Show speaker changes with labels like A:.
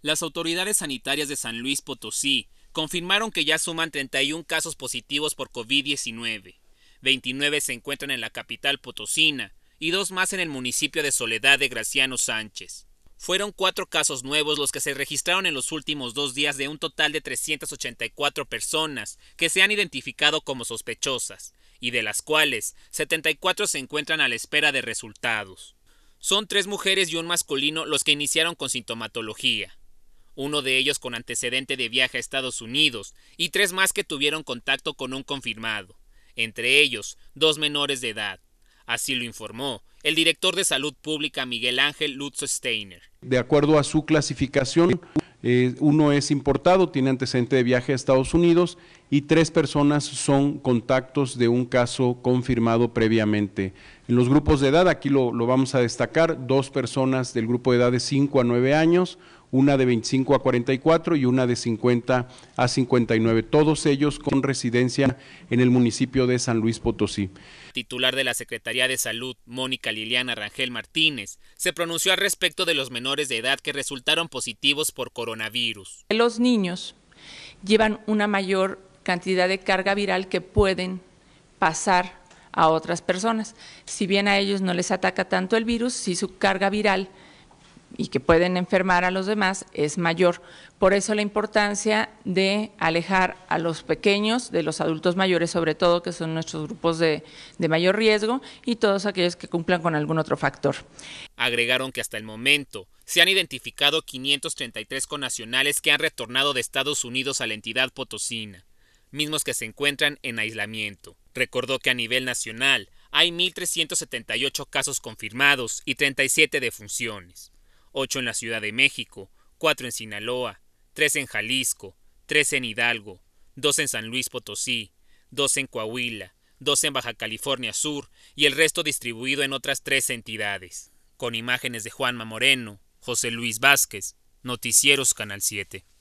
A: las autoridades sanitarias de San Luis Potosí confirmaron que ya suman 31 casos positivos por COVID-19. 29 se encuentran en la capital potosina y dos más en el municipio de Soledad de Graciano Sánchez. Fueron cuatro casos nuevos los que se registraron en los últimos dos días de un total de 384 personas que se han identificado como sospechosas, y de las cuales 74 se encuentran a la espera de resultados. Son tres mujeres y un masculino los que iniciaron con sintomatología uno de ellos con antecedente de viaje a Estados Unidos, y tres más que tuvieron contacto con un confirmado, entre ellos dos menores de edad. Así lo informó el director de Salud Pública Miguel Ángel Lutz Steiner.
B: De acuerdo a su clasificación, eh, uno es importado, tiene antecedente de viaje a Estados Unidos y tres personas son contactos de un caso confirmado previamente. En los grupos de edad, aquí lo, lo vamos a destacar, dos personas del grupo de edad de 5 a 9 años, una de 25 a 44 y una de 50 a 59, todos ellos con residencia en el municipio de San Luis Potosí.
A: Titular de la Secretaría de Salud, Mónica Liliana Rangel Martínez, se pronunció al respecto de los menores de edad que resultaron positivos por coronavirus.
C: Los niños llevan una mayor cantidad de carga viral que pueden pasar a otras personas. Si bien a ellos no les ataca tanto el virus, si su carga viral y que pueden enfermar a los demás es mayor. Por eso la importancia de alejar a los pequeños de los adultos mayores, sobre todo, que son nuestros grupos de, mayor riesgo, y todos aquellos que cumplan con algún otro factor.
A: Agregaron que hasta el momento se han identificado 533 conacionales que han retornado de Estados Unidos a la entidad potosina, mismos que se encuentran en aislamiento. Recordó que a nivel nacional hay 1.378 casos confirmados y 37 defunciones. 8 en la Ciudad de México, 4 en Sinaloa, 3 en Jalisco, 3 en Hidalgo, 2 en San Luis Potosí, 2 en Coahuila, 2 en Baja California Sur y el resto distribuido en otras 3 entidades. Con imágenes de Juanma Moreno, José Luis Vázquez, Noticieros Canal 7.